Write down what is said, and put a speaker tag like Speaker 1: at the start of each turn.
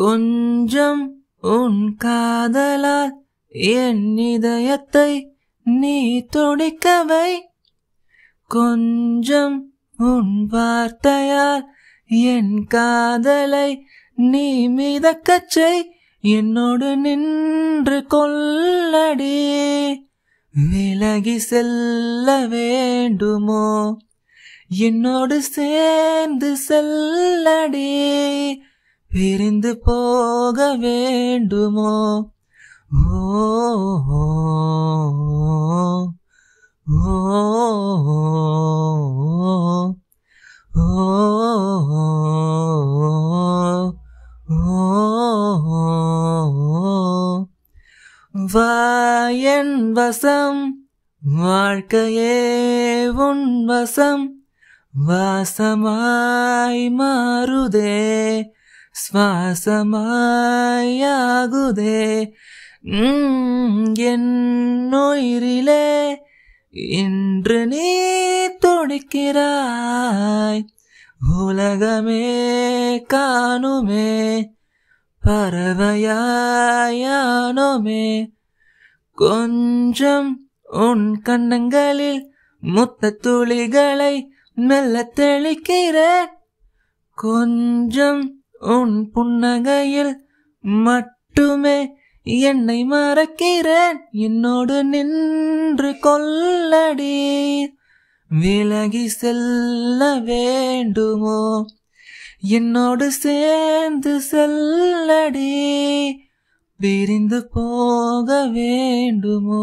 Speaker 1: கொஞ்சம் உன் காதலால் என் இதயத்தை நீ துடிக்கவை கொஞ்சம் உன் வார்த்தையால் என் காதலை நீ கச்சை என்னோடு நின்று கொள்ளடி விலகி செல்ல வேண்டுமோ என்னோடு சேர்ந்து செல்லடி பிரிந்து போக வேண்டுமோ ஓ வாயன் வசம் வாழ்க்கையே உன் வசம் வாசமாய் மாறுதே சுவாசமாயாகுதே என்னுயிரிலே இன்று நீ துடிக்கிறாய் உலகமே காணுமே பறவையாயானோமே கொஞ்சம் உன் கண்ணங்களில் முத்த துளிகளை மெல்ல தெளிக்கிறேன் கொஞ்சம் உன் புன்னகையில் மட்டுமே என்னை மறக்கிறேன் என்னோடு நின்று கொள்ளடி விலகி செல்ல வேண்டுமோ என்னோடு சேர்ந்து செல்லடி பிரிந்து போக வேண்டுமோ